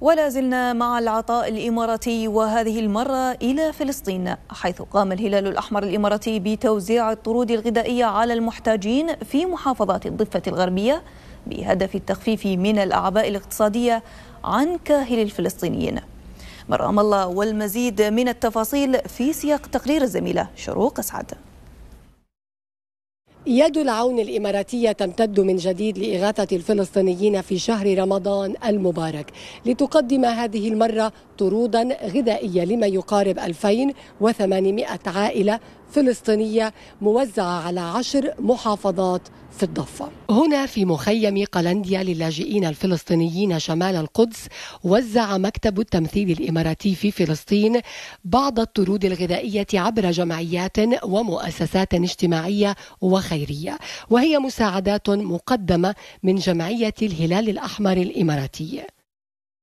ولا زلنا مع العطاء الإماراتي وهذه المرة إلى فلسطين حيث قام الهلال الأحمر الإماراتي بتوزيع الطرود الغذائية على المحتاجين في محافظات الضفة الغربية بهدف التخفيف من الأعباء الاقتصادية عن كاهل الفلسطينيين مرام الله والمزيد من التفاصيل في سياق تقرير الزميلة شروق أسعد يد العون الإماراتية تمتد من جديد لإغاثة الفلسطينيين في شهر رمضان المبارك لتقدم هذه المرة طرودا غذائية لما يقارب 2800 عائلة فلسطينية موزعة على عشر محافظات في الضفة هنا في مخيم قلنديا للاجئين الفلسطينيين شمال القدس وزع مكتب التمثيل الإماراتي في فلسطين بعض الطرود الغذائية عبر جمعيات ومؤسسات اجتماعية وخيرية الخيرية وهي مساعدات مقدمة من جمعية الهلال الأحمر الإماراتي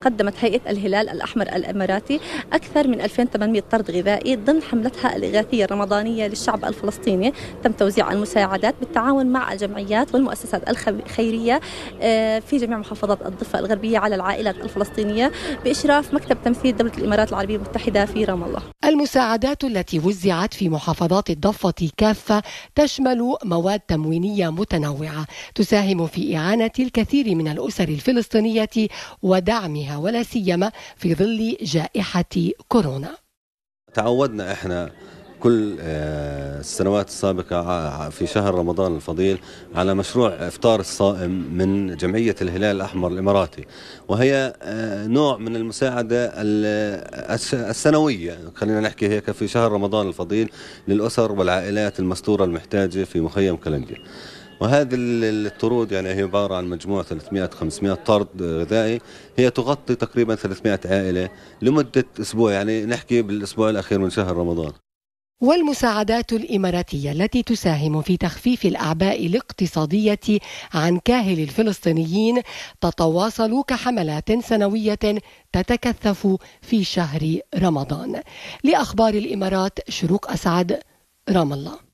قدمت هيئة الهلال الأحمر الإماراتي أكثر من 2800 طرد غذائي ضمن حملتها الإغاثية الرمضانية للشعب الفلسطيني تم توزيع المساعدات بالتعاون مع الجمعيات والمؤسسات الخيرية آه، في جميع محافظات الضفة الغربية على العائلات الفلسطينية بإشراف مكتب تمثيل دولة الإمارات العربية المتحدة في رام الله المساعدات التي وزعت في محافظات الضفة كافة تشمل مواد تموينية متنوعة تساهم في إعانة الكثير من الأسر الفلسطينية ودعمها ولا سيما في ظل جائحة كورونا. تعودنا احنا كل آه، السنوات السابقة آه، في شهر رمضان الفضيل على مشروع إفطار الصائم من جمعية الهلال الأحمر الإماراتي وهي آه، نوع من المساعدة السنوية خلينا نحكي هيك في شهر رمضان الفضيل للأسر والعائلات المستورة المحتاجة في مخيم كلنجة وهذه الطرود يعني هي عبارة عن مجموعة 300 500 طرد غذائي هي تغطي تقريبا 300 عائلة لمدة أسبوع يعني نحكي بالأسبوع الأخير من شهر رمضان والمساعدات الاماراتيه التي تساهم في تخفيف الاعباء الاقتصاديه عن كاهل الفلسطينيين تتواصل كحملات سنويه تتكثف في شهر رمضان لاخبار الامارات شروق اسعد رام الله